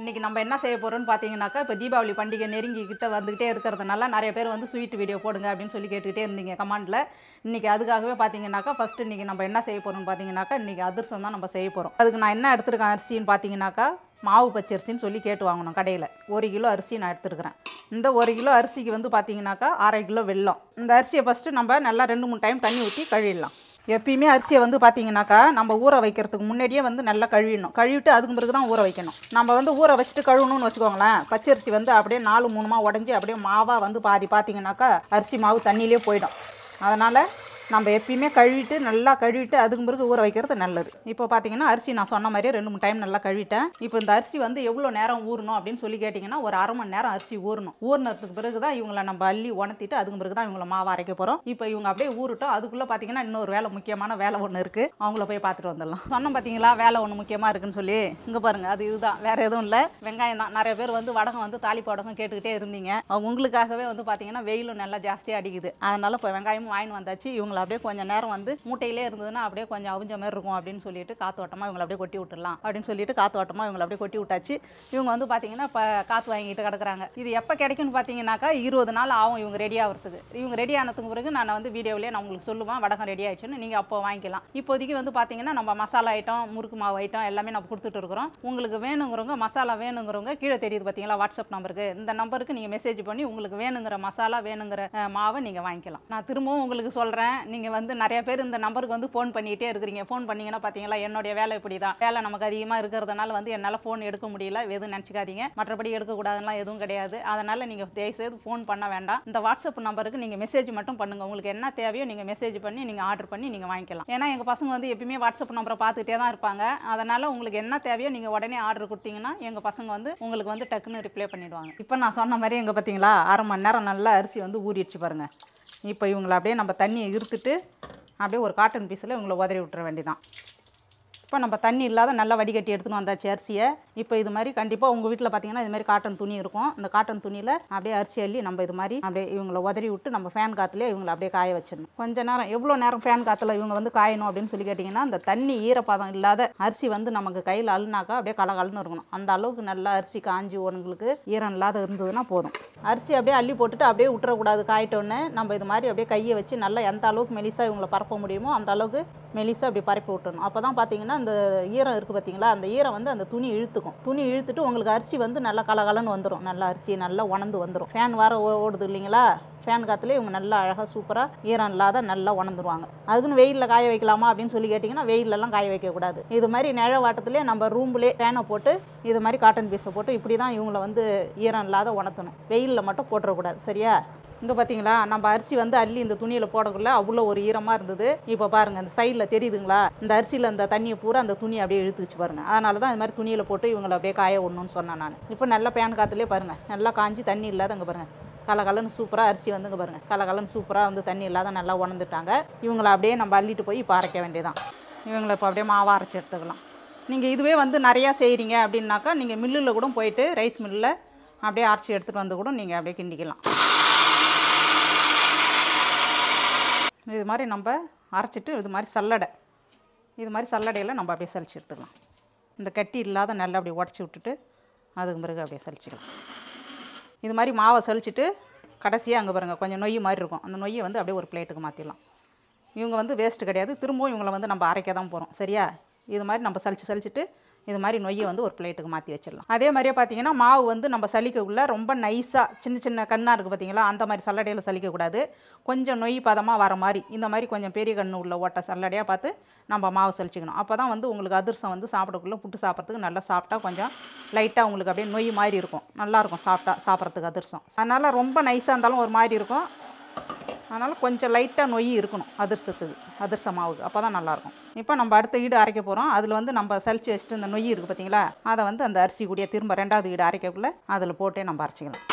இன்றைக்கி நம்ம என்ன செய்ய போகிறோம்னு பார்த்தீங்கன்னாக்கா இப்போ தீபாவளி பண்டிகை நெருங்கி கிட்ட வந்துக்கிட்டே இருக்கிறதுனால நிறைய பேர் வந்து ஸ்வீட் வீடியோ போடுங்க அப்படின்னு சொல்லி கேட்டுக்கிட்டே இருந்தீங்க கமாண்டில் இன்றைக்கி அதுக்காகவே பார்த்தீங்கன்னாக்கா ஃபஸ்ட்டு இன்றைக்கி நம்ம என்ன செய்ய போகிறோம்னு பார்த்தீங்கன்னாக்கா இன்றைக்கி அதிர்சம் தான் நம்ம செய்ய போகிறோம் அதுக்கு நான் என்ன எடுத்துருக்கேன் அரிசின்னு பார்த்தீங்கன்னாக்கா மாவு பச்சரிசின்னு சொல்லி கேட்டு வாங்கணும் கடையில் ஒரு கிலோ அரிசி நான் எடுத்துருக்கிறேன் இந்த ஒரு கிலோ அரிசிக்கு வந்து பார்த்தீங்கன்னாக்கா அரை கிலோ வெல்லம் இந்த அரிசியை ஃபஸ்ட்டு நம்ம நல்லா ரெண்டு மூணு டைம் தண்ணி ஊற்றி கழுவிடலாம் எப்பயுமே அரிசியை வந்து பார்த்தீங்கன்னாக்கா நம்ம ஊற வைக்கிறதுக்கு முன்னாடியே வந்து நல்லா கழுவிடணும் கழுவிட்டு அதுக்கு பிறகு தான் ஊற வைக்கணும் நம்ம வந்து ஊற வச்சுட்டு கழுவணும்னு வச்சுக்கோங்களேன் பச்சரிசி வந்து அப்படியே நாலு மூணுமா உடஞ்சி அப்படியே மாவாக வந்து பாதி பார்த்தீங்கன்னாக்கா அரிசி மாவு தண்ணியிலே போயிடும் அதனால் நம்ம எப்பயுமே கழுவிட்டு நல்லா கழுவிட்டு அதுக்கு பிறகு ஊற வைக்கிறது நல்லது இப்போ பார்த்தீங்கன்னா அரிசி நான் சொன்ன மாதிரியே ரெண்டு மூணு டைம் நல்லா கழுவிட்டேன் இப்போ இந்த அரிசி வந்து எவ்வளோ நேரம் ஊறணும் அப்படின்னு சொல்லி கேட்டிங்கன்னா ஒரு அரை மணி நேரம் அரிசி ஊறணும் ஊறினதுக்கு பிறகு தான் இவங்களை நம்ம அள்ளி உணர்த்திட்டு அதுக்கு பிறகு தான் இவங்களை மாவு அரைக்க போகிறோம் இப்போ இவங்க அப்படியே ஊறட்டும் அதுக்குள்ளே பார்த்தீங்கன்னா இன்னொரு வேலை முக்கியமான வேலை ஒன்று இருக்குது அவங்கள போய் பார்த்துட்டு வந்துடலாம் சொன்னோம் பார்த்தீங்களா வேலை ஒன்று முக்கியமாக இருக்குன்னு சொல்லி இங்கே பாருங்கள் அது இதுதான் வேறு எதுவும் இல்லை வெங்காயம் தான் நிறைய பேர் வந்து வடகம் வந்து தாளிப்பு வடகம் கேட்டுக்கிட்டே இருந்தீங்க உங்களுக்காகவே வந்து பார்த்தீங்கன்னா வெயிலும் நல்லா ஜாஸ்தியாக அடிக்குது அதனால் இப்போ வெங்காயமும் வாங்கி வந்தாச்சு இவங்கள இவங்களை அப்படியே கொஞ்சம் நேரம் வந்து மூட்டையிலே இருந்ததுன்னா அப்படியே கொஞ்சம் அவிஞ்ச மாதிரி இருக்கும் அப்படின்னு சொல்லிட்டு காத்தோட்டமாக இவங்களை அப்படியே கொட்டி விட்டுடலாம் அப்படின்னு சொல்லிட்டு காத்தோட்டமாக இவங்களை அப்படியே கொட்டி விட்டாச்சு இவங்க வந்து பார்த்தீங்கன்னா இப்போ காற்று வாங்கிட்டு கிடக்குறாங்க இது எப்போ கிடைக்கும்னு பார்த்தீங்கன்னாக்கா இருபது நாள் ஆகும் இவங்க ரெடி ஆகிறதுக்கு இவங்க ரெடி ஆனதுக்கு பிறகு நான் வந்து வீடியோவிலே நான் உங்களுக்கு சொல்லுவேன் வடகம் ரெடி ஆயிடுச்சுன்னு நீங்கள் அப்போ வாங்கிக்கலாம் இப்போதைக்கு வந்து பார்த்தீங்கன்னா நம்ம மசாலா ஐட்டம் முறுக்கு மாவு ஐட்டம் எல்லாமே நம்ம கொடுத்துட்டு இருக்கிறோம் உங்களுக்கு வேணுங்கிறவங்க மசாலா வேணுங்கிறவங்க கீழே தெரியுது பார்த்தீங்களா வாட்ஸ்அப் நம்பருக்கு இந்த நம்பருக்கு நீங்கள் மெசேஜ் பண்ணி உங்களுக்கு வேணுங்கிற மசாலா வேணுங்கிற மாவை நீங்கள் வாங்கிக்கலாம் நான் திரும்பவும் உங்களுக்கு சொல்கிறேன் நீங்கள் வந்து நிறைய பேர் இந்த நம்பருக்கு வந்து ஃபோன் பண்ணிகிட்டே இருக்கிறீங்க ஃபோன் பண்ணிங்கன்னா பார்த்தீங்களா என்னுடைய வேலை இப்படி தான் வேலை நமக்கு அதிகமாக இருக்கிறதுனால வந்து என்னால் ஃபோன் எடுக்க முடியல எதுவும் நினச்சிக்காதீங்க மற்றபடி எடுக்கக்கூடாதுலாம் எதுவும் கிடையாது அதனால் நீங்கள் தயவுசெய்து ஃபோன் பண்ண வேண்டாம் இந்த வாட்ஸ்அப் நம்பருக்கு நீங்கள் மெசேஜ் மட்டும் பண்ணுங்கள் உங்களுக்கு என்ன தேவையோ நீங்கள் மெசேஜ் பண்ணி நீங்கள் ஆர்டர் பண்ணி நீங்கள் வாங்கிக்கலாம் ஏன்னா எங்கள் பசங்க வந்து எப்பயுமே வாட்ஸ்அப் நம்பரை பார்த்துக்கிட்டே தான் இருப்பாங்க அதனால் உங்களுக்கு என்ன தேவையோ நீங்கள் உடனே ஆர்டர் கொடுத்தீங்கன்னா எங்கள் பசங்க வந்து உங்களுக்கு வந்து டக்குன்னு ரிப்ளை பண்ணிவிடுவாங்க இப்போ நான் சொன்ன மாதிரி எங்கே பார்த்தீங்களா அரை மணி நேரம் நல்லா அரிசி வந்து ஊறிடுச்சு பாருங்கள் இப்போ இவங்களை அப்படியே நம்ம தண்ணியை இருத்துட்டு அப்படியே ஒரு காட்டன் பீஸில் இவங்களை உதறி விட்டுற வேண்டிதான் இப்போ நம்ம தண்ணி இல்லாத நல்லா வடிகட்டி எடுத்துகிட்டு வந்தாச்சு அரிசியை இப்போ இது மாதிரி கண்டிப்பாக உங்கள் வீட்டில் பார்த்தீங்கன்னா இது மாதிரி காட்டன் துணி இருக்கும் அந்த காட்டன் துணியில் அப்படியே அரிசி அள்ளி நம்ம இது மாதிரி அப்படியே இவங்களை உதறி விட்டு நம்ம ஃபேன் காற்றுலேயே இவங்களை அப்படியே காய வச்சிடணும் கொஞ்ச நேரம் எவ்வளோ நேரம் ஃபேன் காற்றுல இவங்க வந்து காயணும் அப்படின்னு சொல்லி கேட்டிங்கன்னா அந்த தண்ணி ஈரப்பதம் இல்லாத அரிசி வந்து நமக்கு கையில் அழுனாக்கா அப்படியே கலகலன்னு இருக்கணும் அந்த அளவுக்கு நல்லா அரிசி காஞ்சி உங்களுக்கு ஈரம் இல்லாத இருந்ததுன்னா போதும் அரிசி அப்படியே அள்ளி போட்டுட்டு அப்படியே விட்டுறக்கூடாது காயிட்டோன்னே நம்ம இது மாதிரி அப்படியே கையை வச்சு நல்லா எந்த அளவுக்கு மெலிசாக இவங்களை பரப்ப முடியுமோ அந்த அளவுக்கு மெலிசாக அப்படி பரப்பி விட்டணும் அப்போ தான் பார்த்தீங்கன்னா அந்த ஈரம் இருக்குது பார்த்தீங்களா அந்த ஈரம் வந்து அந்த துணி இழுத்துக்கும் துணி இழுத்துட்டு உங்களுக்கு அரிசி வந்து நல்லா கலகலன்னு வந்துடும் நல்லா அரிசி நல்லா உணர்ந்து வந்துடும் ஃபேன் வர ஓடுது இல்லைங்களா ஃபேன் காற்றுலேயே இவங்க நல்லா அழகாக சூப்பராக ஈரம் இல்லாத நல்லா உணர்ந்துருவாங்க அதுக்குன்னு வெயிலில் காய வைக்கலாமா அப்படின்னு சொல்லி கேட்டிங்கன்னா வெயிலெல்லாம் காய வைக்கக்கூடாது இது மாதிரி நிழ வாட்டத்திலே நம்ம ரூம்லேயே ஃபேனை போட்டு இது மாதிரி காட்டன் பீஸை போட்டு இப்படி தான் இவங்களை வந்து ஈரம் இல்லாத உணர்த்தணும் வெயிலில் மட்டும் போட்டுறக்கூடாது சரியா இங்கே பார்த்தீங்களா நம்ம அரிசி வந்து அள்ளி இந்த துணியில் போடக்குள்ள அவ்வளோ ஒரு ஈரமாக இருந்தது இப்போ பாருங்கள் அந்த சைடில் தெரியுதுங்களா இந்த அரிசியில் அந்த தண்ணியை பூரா அந்த துணியை அப்படியே இழுத்துச்சு பாருங்கள் அதனால தான் இது மாதிரி துணியில் போட்டு இவங்களை அப்படியே காய ஒன்றுன்னு சொன்னேன் நான் இப்போ நல்லா பேன் காத்துலேயே பாருங்கள் நல்லா காஞ்சி தண்ணி இல்லாத அங்கே பாருங்கள் கலகலன்னு சூப்பராக அரிசி வந்துங்க பாருங்கள் கலகலன்னு சூப்பராக வந்து தண்ணி இல்லாத நல்லா உணர்ந்துட்டாங்க இவங்களை அப்படியே நம்ம அள்ளிட்டு போய் இப்போ அரைக்க வேண்டியதான் இவங்களை இப்போ அப்படியே மாவு அரைச்சி எடுத்துக்கலாம் நீங்கள் இதுவே வந்து நிறையா செய்கிறீங்க அப்படின்னாக்கா நீங்கள் மில்லில் கூட போயிட்டு ரைஸ் மில்லில் அப்படியே அரைச்சி எடுத்துகிட்டு வந்து கூட நீங்கள் அப்படியே கிண்டிக்கலாம் இது மாதிரி நம்ம அரைச்சிட்டு இது மாதிரி சல்லடை இது மாதிரி சல்லடையில் நம்ம அப்படியே சலிச்சு எடுத்துக்கலாம் இந்த கட்டி இல்லாத நல்லா அப்படியே உடச்சி விட்டுட்டு அதுக்கு பிறகு அப்படியே சலிச்சிக்கலாம் இது மாதிரி மாவை சலிச்சுட்டு கடைசியாக அங்கே பாருங்கள் கொஞ்சம் நொய் மாதிரி இருக்கும் அந்த நொய்யை வந்து அப்படியே ஒரு பிளேட்டுக்கு மாற்றிடலாம் இவங்க வந்து வேஸ்ட்டு கிடையாது திரும்பவும் இவங்களை வந்து நம்ம அரைக்க தான் போகிறோம் சரியா இது மாதிரி நம்ம சலிச்சு சலிச்சுட்டு இது மாதிரி நொய்யை வந்து ஒரு பிளேட்டுக்கு மாற்றி வச்சிடலாம் அதே மாதிரியே பார்த்தீங்கன்னா மாவு வந்து நம்ம சலிக்கக்குள்ளே ரொம்ப நைஸாக சின்ன சின்ன கண்ணாக இருக்குது பார்த்தீங்களா அந்த மாதிரி சல்லடையில் சலிக்கக்கூடாது கொஞ்சம் நொய் பதமாக வர மாதிரி இந்த மாதிரி கொஞ்சம் பெரிய கண்ணு உள்ள ஓட்டை சல்லடையாக பார்த்து நம்ம மாவு சலிச்சிக்கணும் அப்போ தான் வந்து உங்களுக்கு அதிர்சம் வந்து சாப்பிடக்குள்ளே புட்டு சாப்பிட்றதுக்கு நல்லா சாப்பிட்டா கொஞ்சம் லைட்டாக உங்களுக்கு அப்படியே நொய் மாதிரி இருக்கும் நல்லாயிருக்கும் சாப்பிட்டா சாப்பிட்றதுக்கு அதிர்சம் அதனால் ரொம்ப நைஸாக இருந்தாலும் ஒரு மாதிரி இருக்கும் அதனால் கொஞ்சம் லைட்டாக நொய் இருக்கணும் அதிர்சத்துக்கு அதிர்சமாகுது மாவுக்கு அப்போ தான் நல்லாயிருக்கும் இப்போ நம்ம அடுத்த ஈடு அரைக்க போகிறோம் அதில் வந்து நம்ம சளிச்சு வச்சுட்டு இந்த நொய் இருக்குது பார்த்தீங்களா அதை வந்து அந்த அரிசி கூடிய திரும்ப ரெண்டாவது ஈடு அரைக்கக்குள்ளே அதில் போட்டே நம்ம அரைச்சிக்கலாம்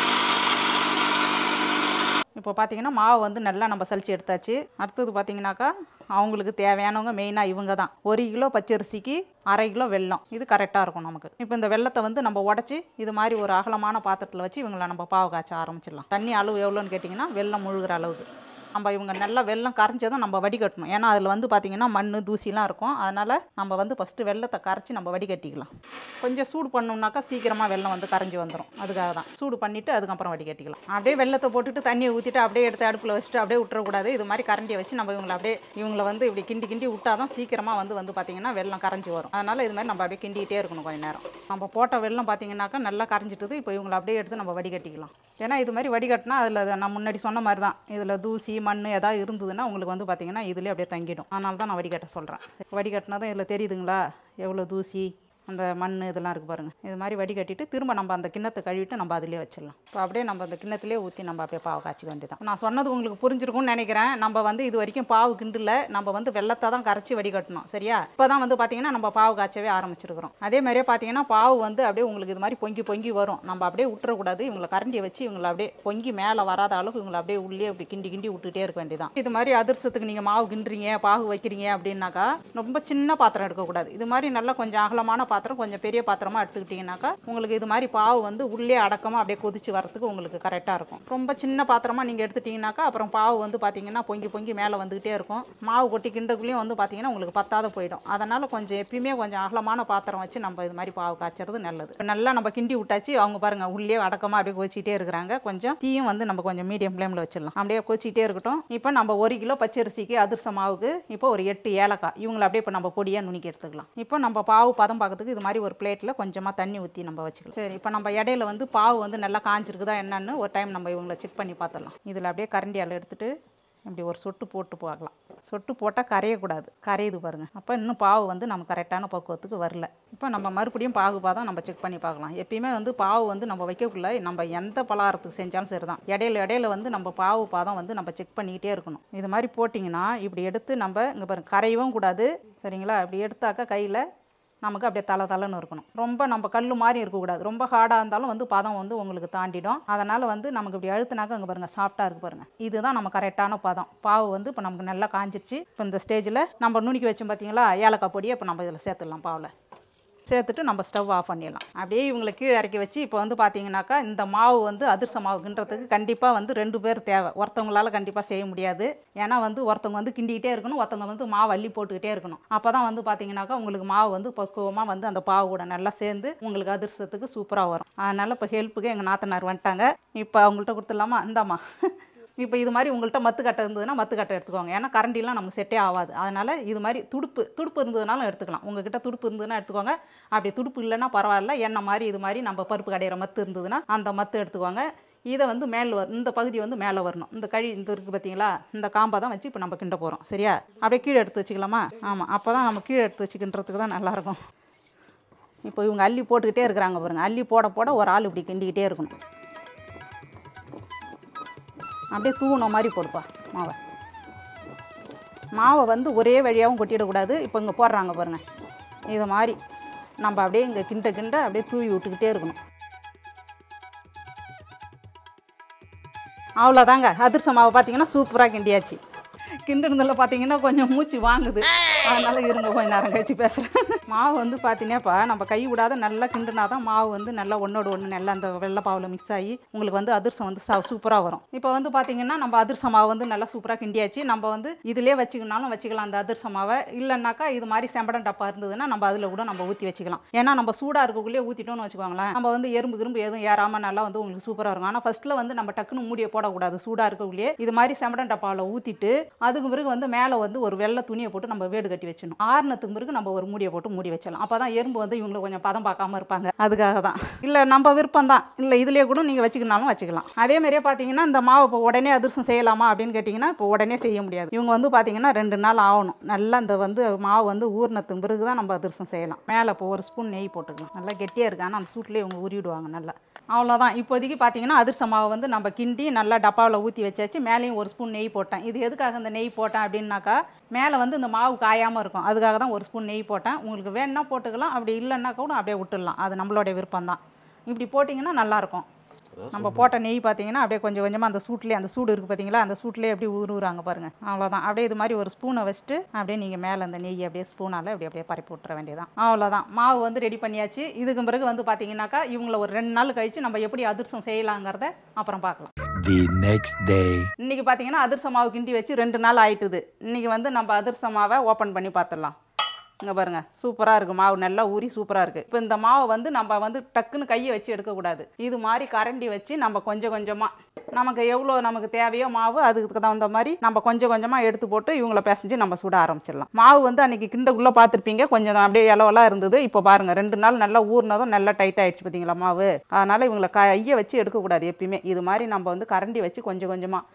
இப்போ பார்த்தீங்கன்னா மாவு வந்து நல்லா நம்ம சளிச்சு எடுத்தாச்சு அடுத்தது பார்த்தீங்கன்னாக்கா அவங்களுக்கு தேவையானவங்க மெயினாக இவங்க தான் ஒரு கிலோ பச்சரிசிக்கு அரை கிலோ வெல்லம் இது கரெக்டாக இருக்கும் நமக்கு இப்போ இந்த வெள்ளத்தை வந்து நம்ம உடச்சி இது மாதிரி ஒரு அகலமான பாத்திரத்தில் வச்சு இவங்களை நம்ம பாவு காய்ச்ச ஆரம்பிச்சிடலாம் தண்ணி அளவு எவ்வளோன்னு கேட்டிங்கன்னா வெள்ளம் முழுகிற அளவுக்கு நம்ம இவங்க நல்லா வெள்ளம் கரைஞ்சதும் நம்ம வடிகட்டணும் ஏன்னா அதில் வந்து பார்த்திங்கன்னா மண் தூசிலாம் இருக்கும் அதனால் நம்ம வந்து ஃபஸ்ட்டு வெள்ளத்தை கரைச்சி நம்ம வடிகட்டிக்கலாம் கொஞ்சம் சூடு பண்ணோம்னாக்கா சீக்கிரமாக வெள்ளம் வந்து கரைஞ்சி வந்துடும் அதுக்காக தான் சூடு பண்ணிவிட்டு அதுக்கப்புறம் வடிகட்டிக்கலாம் அப்படியே வெள்ளத்தை போட்டுட்டு தண்ணியை ஊற்றிட்டு அப்படியே எடுத்து அடுப்பில் வச்சுட்டு அப்படியே விட்டுறக்கூடாது இது மாதிரி கரண்டியை வச்சு நம்ம இவங்களை அப்படியே இவங்களை வந்து இப்படி கிண்டி கிண்டி விட்டால் தான் சீக்கிரமாக வந்து வந்து பார்த்திங்கன்னா வெள்ளம் கரைஞ்சி வரும் அதனால் இது மாதிரி நம்ம அப்படியே கிண்டிகிட்டே இருக்கணும் கொஞ்சம் நேரம் நம்ம போட்ட வெள்ளம் பார்த்திங்கனாக்கா நல்லா கரைஞ்சிட்டுது இப்போ இவங்களை அப்படியே எடுத்து நம்ம வடிகட்டிக்கலாம் ஏன்னா இது மாதிரி வடிகட்டினா அதில் நான் முன்னாடி சொன்ன மாதிரி தான் இதில் தூசி மண் எதாவது இருந்ததுன்னா உங்களுக்கு வந்து பார்த்திங்கன்னா இதுலேயே அப்படியே தங்கிடும் அதனால தான் நான் வடிகட்ட சொல்கிறேன் வடிகட்டினா தான் இதில் தெரியுதுங்களா எவ்வளோ தூசி அந்த மண் இதெல்லாம் இருக்குது பாருங்கள் இது மாதிரி வடிகட்டிட்டு திரும்ப நம்ம அந்த கிண்ணத்தை கழுவிட்டு நம்ம அதிலே வச்சிடலாம் இப்போ அப்படியே நம்ம அந்த கிண்ணத்துலேயே ஊற்றி நம்ம அப்படியே பாவை வேண்டியது வேண்டியதான் நான் சொன்னது உங்களுக்கு புரிஞ்சிருக்கும்னு நினைக்கிறேன் நம்ம வந்து இது வரைக்கும் பாவு கிண்டில் நம்ம வந்து வெள்ளத்தை தான் கரைச்சி வடிகட்டணும் சரியா இப்போ தான் வந்து பார்த்தீங்கன்னா நம்ம பாவு காய்ச்சவே ஆரம்பிச்சிருக்கிறோம் அதே மாதிரியே பார்த்தீங்கன்னா பாவு வந்து அப்படியே உங்களுக்கு இது மாதிரி பொங்கி பொங்கி வரும் நம்ம அப்படியே விட்டுறக்கூடாது இவங்களை கரண்டி வச்சு இவங்களை அப்படியே பொங்கி மேலே வராத அளவுக்கு இவங்களை அப்படியே உள்ளே அப்படி கிண்டி கிண்டி விட்டுட்டே இருக்க வேண்டியதான் இது மாதிரி அதிர்சத்துக்கு நீங்கள் மாவு கிண்டுறீங்க பாகு வைக்கிறீங்க அப்படின்னாக்கா ரொம்ப சின்ன பாத்திரம் எடுக்கக்கூடாது இது மாதிரி நல்லா கொஞ்சம் அகலமான பாத்திரம் கொஞ்சம் பெரிய பாத்திரமாக எடுத்துக்கிட்டிங்கனாக்கா உங்களுக்கு இது மாதிரி பாவு வந்து உள்ளே அடக்கமாக அப்படியே கொதிச்சு வரதுக்கு உங்களுக்கு கரெக்டாக இருக்கும் ரொம்ப சின்ன பாத்திரமாக நீங்கள் எடுத்துட்டீங்கன்னாக்கா அப்புறம் பாவு வந்து பார்த்தீங்கன்னா பொங்கி பொங்கி மேலே வந்துக்கிட்டே இருக்கும் மாவு கொட்டி கிண்டக்குள்ளேயும் வந்து பார்த்தீங்கன்னா உங்களுக்கு பத்தாத போயிடும் அதனால் கொஞ்சம் எப்பயுமே கொஞ்சம் அகலமான பாத்திரம் வச்சு நம்ம இது மாதிரி பாவு காய்ச்சறது நல்லது நல்லா நம்ம கிண்டி விட்டாச்சு அவங்க பாருங்கள் உள்ளே அடக்கமாக அப்படியே கொதிச்சிட்டே இருக்கிறாங்க கொஞ்சம் தீயும் வந்து நம்ம கொஞ்சம் மீடியம் ஃப்ளேமில் வச்சிடலாம் அப்படியே கொச்சிட்டே இருக்கட்டும் இப்போ நம்ம ஒரு கிலோ பச்சரிசிக்கு அதிர்ச மாவுக்கு இப்போ ஒரு எட்டு ஏலக்காய் இவங்களை அப்படியே இப்போ நம்ம பொடியாக நுணுக்கி எடுத்துக்கலாம் இப்போ நம்ம பாவு பதம் பார்க்கறதுக்கு பண்ணுறதுக்கு இது மாதிரி ஒரு பிளேட்டில் கொஞ்சமாக தண்ணி ஊற்றி நம்ம வச்சுக்கலாம் சரி இப்போ நம்ம இடையில வந்து பாவு வந்து நல்லா காஞ்சிருக்குதா என்னன்னு ஒரு டைம் நம்ம இவங்களை செக் பண்ணி பார்த்துடலாம் இதில் அப்படியே கரண்டியால் எடுத்துகிட்டு இப்படி ஒரு சொட்டு போட்டு பார்க்கலாம் சொட்டு போட்டால் கரையக்கூடாது கரையுது பாருங்கள் அப்போ இன்னும் பாவு வந்து நம்ம கரெக்டான பக்குவத்துக்கு வரல இப்போ நம்ம மறுபடியும் பாகு தான் நம்ம செக் பண்ணி பார்க்கலாம் எப்பயுமே வந்து பாவு வந்து நம்ம வைக்கக்குள்ள நம்ம எந்த பலகாரத்துக்கு செஞ்சாலும் சரி தான் இடையில இடையில வந்து நம்ம பாவு பாதம் வந்து நம்ம செக் பண்ணிக்கிட்டே இருக்கணும் இது மாதிரி போட்டிங்கன்னா இப்படி எடுத்து நம்ம இங்கே பாருங்கள் கரையவும் கூடாது சரிங்களா இப்படி எடுத்தாக்கா கையில் நமக்கு அப்படியே தலை தலைன்னு இருக்கணும் ரொம்ப நம்ம கல் மாதிரி இருக்கக்கூடாது ரொம்ப ஹார்டாக இருந்தாலும் வந்து பதம் வந்து உங்களுக்கு தாண்டிடும் அதனால் வந்து நமக்கு இப்படி அழுத்துனாக்க அங்கே பாருங்கள் சாஃப்டாக இருக்குது பாருங்கள் இதுதான் நம்ம கரெக்டான பதம் பாவு வந்து இப்போ நமக்கு நல்லா காஞ்சிருச்சு இப்போ இந்த ஸ்டேஜில் நம்ம நுணுக்கி வச்சோம் பார்த்தீங்களா ஏலக்காய் பொடியை இப்போ நம்ம இதில் சேர்த்துடலாம் பாவில் சேர்த்துட்டு நம்ம ஸ்டவ் ஆஃப் பண்ணிடலாம் அப்படியே இவங்களை கீழே இறக்கி வச்சு இப்போ வந்து பார்த்தீங்கன்னாக்கா இந்த மாவு வந்து அதிர்ச மாவுக்குன்றதுக்கு கண்டிப்பாக வந்து ரெண்டு பேர் தேவை ஒருத்தவங்களால் கண்டிப்பாக செய்ய முடியாது ஏன்னா வந்து ஒருத்தவங்க வந்து கிண்டிக்கிட்டே இருக்கணும் ஒருத்தவங்க வந்து மாவு அள்ளி போட்டுக்கிட்டே இருக்கணும் அப்போ தான் வந்து பார்த்தீங்கன்னாக்கா உங்களுக்கு மாவு வந்து பக்குவமாக வந்து அந்த பாவு கூட நல்லா சேர்ந்து உங்களுக்கு அதிர்சத்துக்கு சூப்பராக வரும் அதனால் இப்போ ஹெல்ப்புக்கு எங்கள் நாத்தனார் வந்துட்டாங்க இப்போ அவங்கள்ட்ட கொடுத்துடலாமா இந்தாம்மா இப்போ இது மாதிரி உங்கள்கிட்ட மத்து கட்டை இருந்ததுன்னா மத்து கட்டை எடுத்துக்கோங்க ஏன்னா கரண்டிலாம் நமக்கு செட்டே ஆகாது அதனால் இது மாதிரி துடுப்பு துடுப்பு இருந்ததுனாலும் எடுத்துக்கலாம் உங்கள்கிட்ட துடுப்பு இருந்ததுன்னா எடுத்துக்கோங்க அப்படி துடுப்பு இல்லைன்னா பரவாயில்ல என்ன மாதிரி இது மாதிரி நம்ம பருப்பு கடையிற மத்து இருந்ததுன்னா அந்த மத்து எடுத்துக்கோங்க இதை வந்து மேல் வர இந்த பகுதி வந்து மேலே வரணும் இந்த கழி இந்த இருக்குது பார்த்தீங்களா இந்த காம்பை தான் வச்சு இப்போ நம்ம கிண்ட போகிறோம் சரியா அப்படியே கீழே எடுத்து வச்சுக்கலாமா ஆமாம் அப்போ தான் நம்ம கீழே எடுத்து வச்சுக்கின்றதுக்கு தான் நல்லாயிருக்கும் இப்போ இவங்க அள்ளி போட்டுக்கிட்டே இருக்கிறாங்க பாருங்கள் அள்ளி போட போட ஒரு ஆள் இப்படி கிண்டிக்கிட்டே இருக்கணும் அப்படியே தூவணும் மாதிரி போடுப்பா மாவை மாவை வந்து ஒரே வழியாகவும் கொட்டிடக்கூடாது இப்போ இங்கே போடுறாங்க பாருங்கள் இது மாதிரி நம்ம அப்படியே இங்கே கிண்ட கிண்ட அப்படியே தூவி விட்டுக்கிட்டே இருக்கணும் அவ்வளோதாங்க அதிர்ச மாவை பார்த்தீங்கன்னா சூப்பராக கிண்டியாச்சு கிண்டுனதில் பார்த்தீங்கன்னா கொஞ்சம் மூச்சு வாங்குது அதனால் இருங்க கொஞ்சம் நேரம் கழிச்சு பேசுகிறேன் மாவு வந்து பார்த்தீங்கன்னாப்பா நம்ம கை விடாத நல்லா கிண்டுனா தான் மாவு வந்து நல்லா ஒன்றோட ஒன்று நல்லா அந்த வெள்ளை பாவில் மிக்ஸ் ஆகி உங்களுக்கு வந்து அதிர்சம் வந்து சூப்பராக வரும் இப்போ வந்து பார்த்தீங்கன்னா நம்ம அதிர்சம் மாவு வந்து நல்லா சூப்பராக கிண்டியாச்சு நம்ம வந்து இதிலே வச்சுக்கணாலும் வச்சுக்கலாம் அந்த அதிர்சம் மாவை இல்லைன்னாக்கா இது மாதிரி செம்படம் டப்பா இருந்ததுன்னா நம்ம அதில் கூட நம்ம ஊற்றி வச்சுக்கலாம் ஏன்னா நம்ம சூடாக இருக்கக்குள்ளேயே ஊற்றிட்டோம்னு வச்சுக்கோங்களேன் நம்ம வந்து எறும்பு கிரும்பு எதுவும் ஏறாமல் நல்லா வந்து உங்களுக்கு சூப்பராக இருக்கும் ஆனால் ஃபஸ்ட்டில் வந்து நம்ம டக்குன்னு மூடியை போடக்கூடாது சூடாக இருக்கக்குள்ளேயே இது மாதிரி செம்படம் டப்பாவில் ஊற்றிட்டு அதுக்கு பிறகு வந்து மேலே வந்து ஒரு வெள்ளை துணியை போட்டு நம்ம வீடு கட்டி வச்சிடணும் ஆறுனத்துக்கு பிறகு நம்ம ஒரு மூடியை போட்டு மூடி வச்சிடலாம் அப்போ தான் எறும்பு வந்து இவங்களை கொஞ்சம் பதம் பார்க்காம இருப்பாங்க அதுக்காக தான் இல்லை நம்ம விருப்பம் தான் இல்லை இதுலேயே கூட நீங்கள் வச்சுக்கினாலும் வச்சுக்கலாம் அதே மாதிரியே பார்த்தீங்கன்னா இந்த மாவை இப்போ உடனே அதிர்சம் செய்யலாமா அப்படின்னு கேட்டிங்கன்னா இப்போ உடனே செய்ய முடியாது இவங்க வந்து பார்த்தீங்கன்னா ரெண்டு நாள் ஆகணும் நல்லா இந்த வந்து மாவு வந்து ஊர்னத்துக்கு பிறகு தான் நம்ம அதிர்சம் செய்யலாம் மேலே இப்போ ஒரு ஸ்பூன் நெய் போட்டுக்கலாம் நல்லா கெட்டியாக இருக்கு ஆனால் அந்த சூட்லேயே இவங்க உருவிடுவாங்க நல்லா அவ்வளோதான் இப்போதைக்கு பார்த்தீங்கன்னா அதிர்ச மாவை வந்து நம்ம கிண்டி நல்லா டப்பாவில் ஊற்றி வச்சாச்சு மேலேயும் ஒரு ஸ்பூன் நெய் போட்டேன் இது எதுக்காக இந்த நெய் போட்டேன் அப்படின்னாக்கா மேலே வந்து இந்த மாவு காய காயாமல் இருக்கும் அதுக்காக தான் ஒரு ஸ்பூன் நெய் போட்டேன் உங்களுக்கு வேணுன்னா போட்டுக்கலாம் அப்படி இல்லைன்னா கூட அப்படியே விட்டுடலாம் அது நம்மளோடைய விருப்பம் தான் இப்படி போட்டிங்கன்னா நல்லாயிருக்கும் நம்ம போட்ட நெய் பார்த்தீங்கன்னா அப்படியே கொஞ்சம் கொஞ்சமாக அந்த சூட்லேயே அந்த சூடு இருக்குது பார்த்தீங்களா அந்த சூட்லேயே அப்படியே ஊறுறாங்க பாருங்கள் அவ்வளோதான் அப்படியே இது மாதிரி ஒரு ஸ்பூனை வச்சுட்டு அப்படியே நீங்கள் மேலே அந்த நெய் அப்படியே ஸ்பூனால் அப்படியே அப்படியே பரப்பி விட்டுற வேண்டியதான் அவ்வளோதான் மாவு வந்து ரெடி பண்ணியாச்சு இதுக்கு பிறகு வந்து பார்த்தீங்கன்னாக்கா இவங்களை ஒரு ரெண்டு நாள் கழித்து நம்ம எப்படி அதிர்சம் செய்யலாங்கிறத அப்புறம் பார்க்கலாம் தி நெக்ஸ்ட் டே இன்னைக்கு பார்த்தீங்கன்னா அதிர்சமாவை மாவு கிண்டி வச்சு ரெண்டு நாள் ஆயிட்டுது இன்னைக்கு வந்து நம்ம அதிர்சமாவை ஓப்பன் பண்ணி பார்த்துடலாம் இங்கே பாருங்கள் சூப்பராக இருக்குது மாவு நல்லா ஊறி சூப்பராக இருக்குது இப்போ இந்த மாவை வந்து நம்ம வந்து டக்குன்னு கையை வச்சு எடுக்கக்கூடாது இது மாதிரி கரண்டி வச்சு நம்ம கொஞ்சம் கொஞ்சமாக நமக்கு எவ்வளோ நமக்கு தேவையோ மாவு அதுக்கு தகுந்த மாதிரி நம்ம கொஞ்சம் கொஞ்சமாக எடுத்து போட்டு இவங்கள பேசஞ்சு நம்ம சுட ஆரம்பிச்சிடலாம் மாவு வந்து அன்றைக்கி கிண்டக்குள்ளே பார்த்துருப்பீங்க கொஞ்சம் அப்படியே இலவெல்லாம் இருந்தது இப்போ பாருங்கள் ரெண்டு நாள் நல்லா ஊறினதும் நல்லா டைட் ஆகிடுச்சு பார்த்தீங்களா மாவு அதனால் இவங்களை கையை வச்சு எடுக்கக்கூடாது எப்பயுமே இது மாதிரி நம்ம வந்து கரண்டி வச்சு கொஞ்சம் கொஞ்சமாக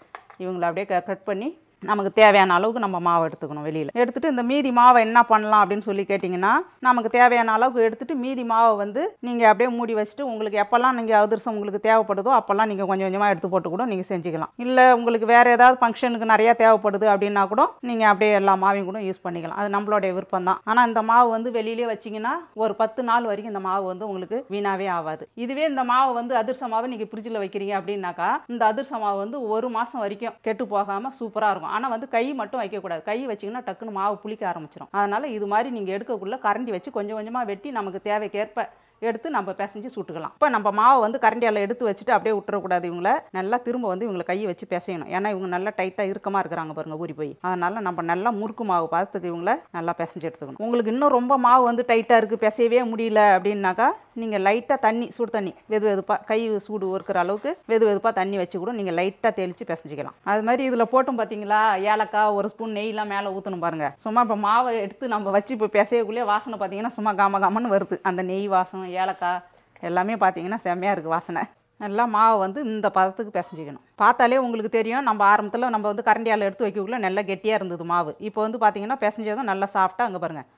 இவங்களை அப்படியே கட் பண்ணி நமக்கு தேவையான அளவுக்கு நம்ம மாவை எடுத்துக்கணும் வெளியில் எடுத்துகிட்டு இந்த மீதி மாவை என்ன பண்ணலாம் அப்படின்னு சொல்லி கேட்டிங்கன்னா நமக்கு தேவையான அளவுக்கு எடுத்துகிட்டு மீதி மாவை வந்து நீங்கள் அப்படியே மூடி வச்சுட்டு உங்களுக்கு எப்போல்லாம் நீங்கள் அதிர்சம் உங்களுக்கு தேவைப்படுதோ அப்போல்லாம் நீங்கள் கொஞ்சம் கொஞ்சமாக எடுத்து போட்டு கூட நீங்கள் செஞ்சுக்கலாம் இல்லை உங்களுக்கு வேறு ஏதாவது ஃபங்க்ஷனுக்கு நிறையா தேவைப்படுது அப்படின்னா கூட நீங்கள் அப்படியே எல்லா மாவையும் கூட யூஸ் பண்ணிக்கலாம் அது நம்மளுடைய விருப்பம் தான் ஆனால் இந்த மாவு வந்து வெளியிலே வச்சிங்கன்னா ஒரு பத்து நாள் வரைக்கும் இந்த மாவு வந்து உங்களுக்கு வீணாகவே ஆகாது இதுவே இந்த மாவு வந்து அதிரச மாவை நீங்கள் ஃப்ரிட்ஜில் வைக்கிறீங்க அப்படின்னாக்கா இந்த அதிரச மாவு வந்து ஒரு மாதம் வரைக்கும் கெட்டு போகாமல் சூப்பராக இருக்கும் ஆனால் வந்து கை மட்டும் வைக்கக்கூடாது கை வச்சிங்கன்னா டக்குன்னு மாவு புளிக்க ஆரம்பிச்சிடும் அதனால் இது மாதிரி நீங்கள் எடுக்கக்குள்ளே கரண்டி வச்சு கொஞ்சம் கொஞ்சமாக வெட்டி நமக்கு தேவைக்கேற்ப எடுத்து நம்ம பிசைஞ்சு சுட்டுக்கலாம் இப்போ நம்ம மாவை வந்து கரண்டியால் எடுத்து வச்சுட்டு அப்படியே விட்டுறக்கூடாது இவங்களை நல்லா திரும்ப வந்து இவங்களை கையை வச்சு பிசையணும் ஏன்னா இவங்க நல்லா டைட்டாக இறுக்கமாக இருக்கிறாங்க பாருங்கள் ஊறி போய் அதனால் நம்ம நல்லா முறுக்கு மாவு பார்த்துக்கு இவங்களை நல்லா பிசைஞ்சு எடுத்துக்கணும் உங்களுக்கு இன்னும் ரொம்ப மாவு வந்து டைட்டாக இருக்குது பிசையவே முடியல அப்படின்னாக்கா நீங்கள் லைட்டாக தண்ணி சுடு தண்ணி வெது வெதுப்பாக கை சூடு ஒருக்கிற அளவுக்கு வெது வெதுப்பாக தண்ணி வச்சு கூட நீங்கள் லைட்டாக தெளித்து பிசைஞ்சிக்கலாம் அது மாதிரி இதில் போட்டும் பார்த்தீங்களா ஏலக்காய் ஒரு ஸ்பூன் நெய்லாம் மேலே ஊற்றணும் பாருங்கள் சும்மா இப்போ மாவை எடுத்து நம்ம வச்சு இப்போ பிசையக்குள்ளேயே வாசனை பார்த்தீங்கன்னா சும்மா காம காமன்னு வருது அந்த நெய் வாசம் ஏலக்காய் எல்லாமே பார்த்தீங்கன்னா செம்மையாக இருக்குது வாசனை நல்லா மாவை வந்து இந்த பதத்துக்கு பிசைஞ்சிக்கணும் பார்த்தாலே உங்களுக்கு தெரியும் நம்ம ஆரம்பத்தில் நம்ம வந்து கரண்டியால் எடுத்து வைக்கக்குள்ளே நல்லா கெட்டியாக இருந்தது மாவு இப்போ வந்து பார்த்திங்கன்னா பிசைஞ்சதும் நல்லா சாஃப்ட்டாக அங்கே பாருங்கள்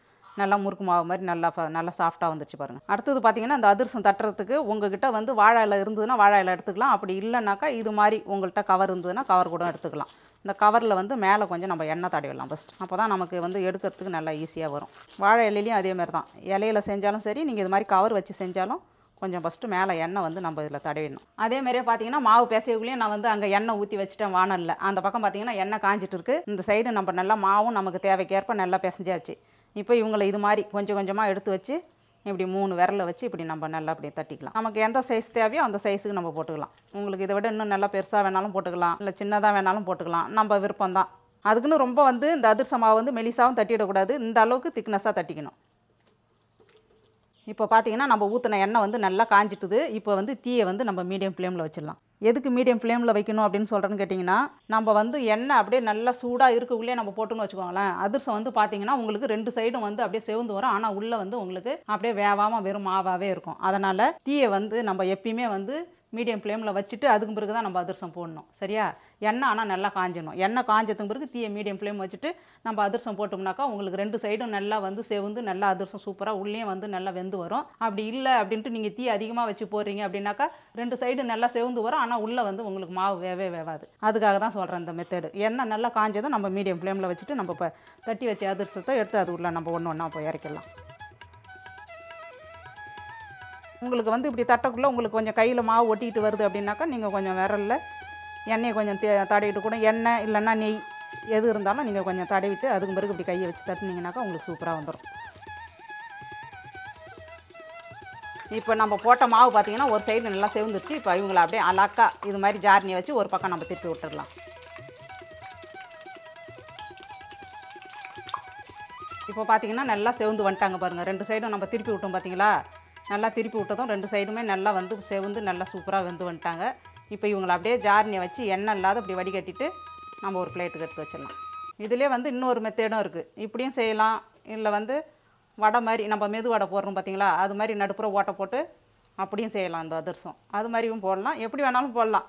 நல்லா முறுக்கு மாவு மாதிரி நல்லா நல்லா சாஃப்டாக வந்துருச்சு பாருங்கள் அடுத்தது பார்த்தீங்கன்னா அந்த அதிரசம் தட்டுறதுக்கு உங்ககிட்ட வந்து வாழை இலை இருந்ததுன்னா வாழை இலை எடுத்துக்கலாம் அப்படி இல்லைனாக்கா இது மாதிரி உங்கள்கிட்ட கவர் இருந்ததுன்னா கவர் கூட எடுத்துக்கலாம் இந்த கவரில் வந்து மேலே கொஞ்சம் நம்ம எண்ணெய் தடவிடலாம் ஃபஸ்ட் அப்போ தான் நமக்கு வந்து எடுக்கிறதுக்கு நல்லா ஈஸியாக வரும் வாழை இலையிலையும் அதே மாதிரி தான் இலையில் செஞ்சாலும் சரி நீங்கள் இது மாதிரி கவர் வச்சு செஞ்சாலும் கொஞ்சம் ஃபஸ்ட்டு மேலே எண்ணெய் வந்து நம்ம இதில் தடவிடணும் அதே மாதிரியே பார்த்தீங்கன்னா மாவு பேசையுக்குள்ளேயும் நான் வந்து அங்கே எண்ணெய் ஊற்றி வச்சுட்டேன் வானல்ல அந்த பக்கம் பார்த்தீங்கன்னா எண்ணெய் காஞ்சிட்டு இருக்குது இந்த சைடு நம்ம நல்லா மாவும் நமக்கு தேவைக்கேற்ப நல்லா பிசஞ்சாச்சு இப்போ இவங்களை இது மாதிரி கொஞ்சம் கொஞ்சமாக எடுத்து வச்சு இப்படி மூணு விரலை வச்சு இப்படி நம்ம நல்லா அப்படி தட்டிக்கலாம் நமக்கு எந்த சைஸ் தேவையோ அந்த சைஸுக்கு நம்ம போட்டுக்கலாம் உங்களுக்கு இதை விட இன்னும் நல்லா பெருசாக வேணாலும் போட்டுக்கலாம் இல்லை சின்னதாக வேணாலும் போட்டுக்கலாம் நம்ம விருப்பம் தான் அதுக்குன்னு ரொம்ப வந்து இந்த அதிர்ச மாவு வந்து மெலிசாவும் தட்டிடக்கூடாது இந்த அளவுக்கு திக்னஸாக தட்டிக்கணும் இப்போ பார்த்தீங்கன்னா நம்ம ஊற்றின எண்ணெய் வந்து நல்லா காஞ்சிட்டுது இப்போ வந்து தீயை வந்து நம்ம மீடியம் ஃப்ளேமில் வச்சிடலாம் எதுக்கு மீடியம் ஃப்ளேமில் வைக்கணும் அப்படின்னு சொல்கிறேன்னு கேட்டிங்கன்னா நம்ம வந்து எண்ணெய் அப்படியே நல்லா சூடாக இருக்குள்ளே நம்ம போட்டுன்னு வச்சுக்கோங்களேன் அதிர்சம் வந்து பார்த்தீங்கன்னா உங்களுக்கு ரெண்டு சைடும் வந்து அப்படியே சேர்ந்து வரும் ஆனால் உள்ளே வந்து உங்களுக்கு அப்படியே வேவாமல் வெறும் மாவாகவே இருக்கும் அதனால் தீயை வந்து நம்ம எப்பயுமே வந்து மீடியம் ஃப்ளேமில் வச்சுட்டு அதுக்கு பிறகு தான் நம்ம அதிரசம் போடணும் சரியா எண்ணெய் ஆனால் நல்லா காஞ்சணும் எண்ணெய் காஞ்சதுக்கு பிறகு தீயை மீடியம் ஃப்ளேம் வச்சுட்டு நம்ம அதிரசம் போட்டோம்னாக்கா உங்களுக்கு ரெண்டு சைடும் நல்லா வந்து செவந்து நல்லா அதிரசம் சூப்பராக உள்ளேயும் வந்து நல்லா வெந்து வரும் அப்படி இல்லை அப்படின்ட்டு நீங்கள் தீ அதிகமாக வச்சு போடுறீங்க அப்படின்னாக்கா ரெண்டு சைடு நல்லா செவந்து வரும் ஆனால் உள்ளே வந்து உங்களுக்கு மாவு வேவே வேவாது அதுக்காக தான் சொல்கிறேன் இந்த மெத்தடு எண்ணெய் நல்லா காஞ்சதும் நம்ம மீடியம் ஃப்ளேமில் வச்சுட்டு நம்ம இப்போ தட்டி வச்ச அதிரசத்தை எடுத்து அது உள்ள நம்ம ஒன்று ஒன்றா போய் இறக்கிடலாம் உங்களுக்கு வந்து இப்படி தட்டக்குள்ளே உங்களுக்கு கொஞ்சம் கையில் மாவு ஒட்டிக்கிட்டு வருது அப்படின்னாக்கா நீங்கள் கொஞ்சம் விரலில் எண்ணெயை கொஞ்சம் தடவிட்டு கூட எண்ணெய் இல்லைன்னா நெய் எது இருந்தாலும் நீங்கள் கொஞ்சம் தடவிட்டு அதுக்கு பிறகு இப்படி கையை வச்சு தட்டினீங்கனாக்கா உங்களுக்கு சூப்பராக வந்துடும் இப்போ நம்ம போட்ட மாவு பார்த்திங்கன்னா ஒரு சைடு நல்லா சேர்ந்துருச்சு இப்போ இவங்களை அப்படியே அலாக்கா இது மாதிரி ஜார்னியை வச்சு ஒரு பக்கம் நம்ம திருப்பி விட்டுடலாம் இப்போ பார்த்திங்கன்னா நல்லா செவந்து வந்துட்டாங்க பாருங்கள் ரெண்டு சைடும் நம்ம திருப்பி விட்டோம் பார்த்தீங்களா நல்லா திருப்பி விட்டதும் ரெண்டு சைடுமே நல்லா வந்து செவந்து நல்லா சூப்பராக வெந்து வந்துட்டாங்க இப்போ இவங்களை அப்படியே ஜார்னியை வச்சு எண்ணெய் இல்லாத அப்படி வடிகட்டிட்டு நம்ம ஒரு பிளேட்டுக்கு எடுத்து வச்சிடலாம் இதிலே வந்து இன்னொரு மெத்தேடும் இருக்குது இப்படியும் செய்யலாம் இல்லை வந்து வடை மாதிரி நம்ம மெது வடை போடுறோம் பார்த்தீங்களா அது மாதிரி நடுப்புற ஓட்டை போட்டு அப்படியும் செய்யலாம் அந்த அதிர்சம் அது மாதிரியும் போடலாம் எப்படி வேணாலும் போடலாம்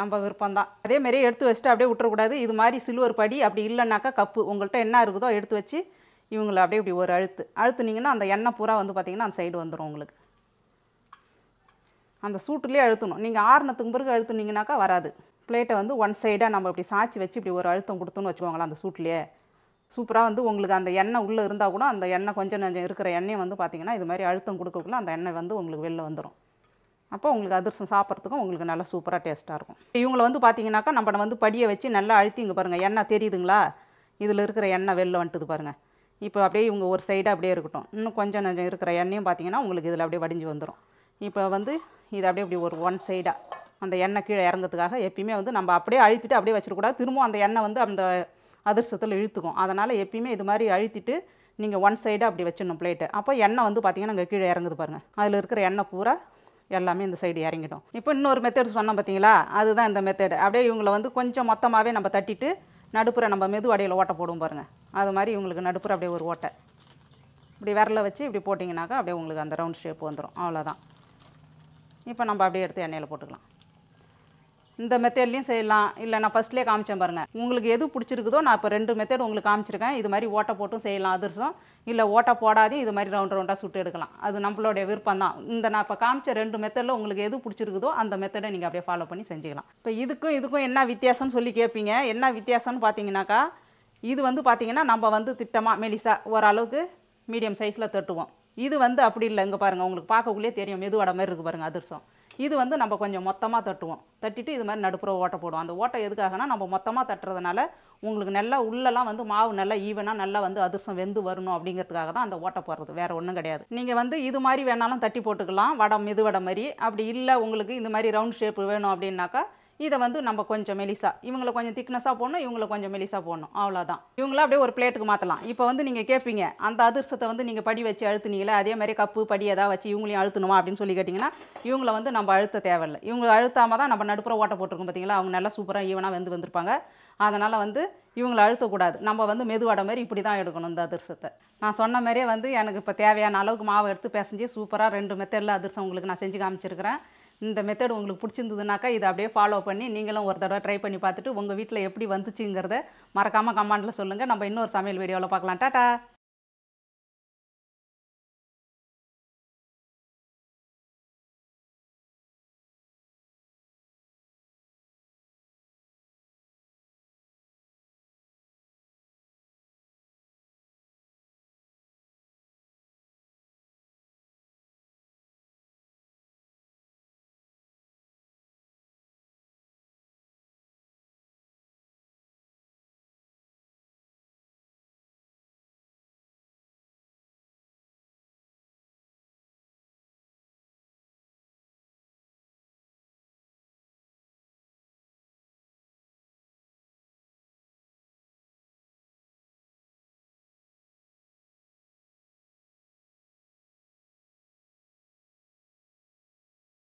நம்ம விருப்பம்தான் அதேமாரி எடுத்து வச்சுட்டு அப்படியே விட்டுறக்கூடாது இது மாதிரி சில்வர் படி அப்படி இல்லைனாக்கா கப்பு உங்கள்கிட்ட என்ன இருக்குதோ எடுத்து வச்சு இவங்களை அப்படியே இப்படி ஒரு அழுத்து அழுத்துனீங்கன்னா அந்த எண்ணெய் பூரா வந்து பார்த்திங்கன்னா அந்த சைடு வந்துடும் உங்களுக்கு அந்த சூட்டுலேயே அழுத்தணும் நீங்கள் ஆறுனத்துக்கு பிறகு அழுத்துனீங்கனாக்கா வராது பிளேட்டை வந்து ஒன் சைடாக நம்ம இப்படி சாய்ச்சி வச்சு இப்படி ஒரு அழுத்தம் கொடுத்துன்னு வச்சுக்கோங்களேன் அந்த சூட்லேயே சூப்பராக வந்து உங்களுக்கு அந்த எண்ணெய் உள்ளே இருந்தால் கூட அந்த எண்ணெய் கொஞ்சம் கொஞ்சம் இருக்கிற எண்ணெயை வந்து பார்த்திங்கன்னா இது மாதிரி அழுத்தம் கொடுக்கக்குள்ள அந்த எண்ணெய் வந்து உங்களுக்கு வெளில வந்துடும் அப்போ உங்களுக்கு அதிர்சம் சாப்பிட்றதுக்கும் உங்களுக்கு நல்லா சூப்பராக டேஸ்ட்டாக இருக்கும் இவங்களை வந்து பார்த்தீங்கன்னாக்கா நம்ம வந்து படியை வச்சு நல்லா அழுத்தி இங்கே பாருங்கள் எண்ணெய் தெரியுதுங்களா இதில் இருக்கிற எண்ணெய் வெளில வந்துட்டுது பாருங்கள் இப்போ அப்படியே இவங்க ஒரு சைடாக அப்படியே இருக்கட்டும் இன்னும் கொஞ்சம் நஞ்சம் இருக்கிற எண்ணெயும் பார்த்தீங்கன்னா உங்களுக்கு இதில் அப்படியே வடிஞ்சு வந்துடும் இப்போ வந்து இது அப்படியே இப்படி ஒரு ஒன் சைடாக அந்த எண்ணெய் கீழே இறங்கிறதுக்காக எப்பயுமே வந்து நம்ம அப்படியே அழுத்திட்டு அப்படியே வச்சுருக்கூடாது திரும்பவும் அந்த எண்ணெய் வந்து அந்த அதிர்ஷ்டத்தில் இழுத்துக்கும் அதனால் எப்பயுமே இது மாதிரி அழுத்திட்டு நீங்கள் ஒன் சைடாக அப்படி வச்சிடணும் பிளேட்டு அப்போ எண்ணெய் வந்து பார்த்திங்கன்னா அங்கே கீழே இறங்குது பாருங்கள் அதில் இருக்கிற எண்ணெய் பூரா எல்லாமே இந்த சைடு இறங்கிடும் இப்போ இன்னொரு மெத்தட் சொன்னோம் பார்த்தீங்களா அதுதான் இந்த மெத்தடு அப்படியே இவங்களை வந்து கொஞ்சம் மொத்தமாகவே நம்ம தட்டிட்டு நடுப்புற நம்ம மெது அடையில் ஓட்டை போடும் பாருங்கள் அது மாதிரி உங்களுக்கு நடுப்புற அப்படியே ஒரு ஓட்டை இப்படி விரலை வச்சு இப்படி போட்டிங்கனாக்கா அப்படியே உங்களுக்கு அந்த ரவுண்ட் ஷேப் வந்துடும் அவ்வளோதான் இப்போ நம்ம அப்படியே எடுத்து எண்ணெயில் போட்டுக்கலாம் இந்த மெத்தட்லையும் செய்யலாம் இல்லை நான் ஃபஸ்ட்லேயே காமிச்சேன் பாருங்கள் உங்களுக்கு எது பிடிச்சிருக்குதோ நான் இப்போ ரெண்டு மெத்தட் உங்களுக்கு காமிச்சிருக்கேன் இது மாதிரி ஓட்டை போட்டும் செய்யலாம் அதிர்சம் இல்லை ஓட்டை போடாதையும் இது மாதிரி ரவுண்ட் ரவுண்டாக சுட்டு எடுக்கலாம் அது நம்மளுடைய விருப்பம் தான் இந்த நான் இப்போ காமிச்ச ரெண்டு மெத்தடில் உங்களுக்கு எது பிடிச்சிருக்குதோ அந்த மெத்தடை நீங்கள் அப்படியே ஃபாலோ பண்ணி செஞ்சுக்கலாம் இப்போ இதுக்கும் இதுக்கும் என்ன வித்தியாசம்னு சொல்லி கேட்பீங்க என்ன வித்தியாசம்னு பார்த்தீங்கன்னாக்கா இது வந்து பார்த்திங்கன்னா நம்ம வந்து திட்டமாக மெலிசா ஓரளவுக்கு மீடியம் சைஸில் தட்டுவோம் இது வந்து அப்படி இல்லை இங்கே பாருங்கள் உங்களுக்கு பார்க்கக்குள்ளே தெரியும் மெதுவடை மாதிரி இருக்குது பாருங்கள் அதிர்சம் இது வந்து நம்ம கொஞ்சம் மொத்தமாக தட்டுவோம் தட்டிட்டு இது மாதிரி நடுப்புற ஓட்டை போடுவோம் அந்த ஓட்டை எதுக்காகனா நம்ம மொத்தமாக தட்டுறதுனால உங்களுக்கு நல்லா உள்ளெல்லாம் வந்து மாவு நல்லா ஈவனாக நல்லா வந்து அதிர்சம் வெந்து வரணும் அப்படிங்கிறதுக்காக தான் அந்த ஓட்டை போடுறது வேறு ஒன்றும் கிடையாது நீங்கள் வந்து இது மாதிரி வேணாலும் தட்டி போட்டுக்கலாம் வடம் மெது வடை மாதிரி அப்படி இல்லை உங்களுக்கு இந்த மாதிரி ரவுண்ட் ஷேப் வேணும் அப்படின்னாக்கா இதை வந்து நம்ம கொஞ்சம் மெலிசாக இவங்களை கொஞ்சம் திக்னஸாக போடணும் இவங்களை கொஞ்சம் மெலிசாக போடணும் அவ்வளோதான் இவங்கள அப்படியே ஒரு பிளேட்டுக்கு மாற்றலாம் இப்போ வந்து நீங்கள் கேட்பீங்க அந்த அதிர்ஷத்தை வந்து நீங்கள் படி வச்சு அழுத்துனீங்களே அதே மாதிரி கப்பு படி எதாவது வச்சு இவங்களையும் அழுத்தணுமா அப்படின்னு சொல்லி கேட்டிங்கன்னா இவங்களை வந்து நம்ம அழுத்த தேவையில்லை இவங்க அழுத்தாமல் தான் நம்ம நடுப்புற ஓட்ட போட்டிருக்கோம் பார்த்தீங்களா அவங்க நல்லா சூப்பராக ஈவனாக வந்து வந்திருப்பாங்க அதனால் வந்து இவங்களை அழுத்தக்கூடாது நம்ம வந்து மெதுவாட மாதிரி இப்படி தான் எடுக்கணும் இந்த அதிர்சத்தை நான் சொன்ன மாதிரியே வந்து எனக்கு இப்போ தேவையான அளவுக்கு மாவு எடுத்து பேசஞ்சு சூப்பராக ரெண்டு மெத்தடில் அதிர்சம் உங்களுக்கு நான் செஞ்சு காமிச்சிருக்கிறேன் இந்த மெத்தட் உங்களுக்கு பிடிச்சிருந்ததுனாக்கா இதை அப்படியே ஃபாலோ பண்ணி நீங்களும் ஒரு தடவை ட்ரை பண்ணி பார்த்துட்டு உங்கள் வீட்டில் எப்படி வந்துச்சுங்கிறத மறக்காமல் கமாண்டில் சொல்லுங்கள் நம்ம இன்னொரு சமையல் வீடியோவில் பார்க்கலாம் டாட்டா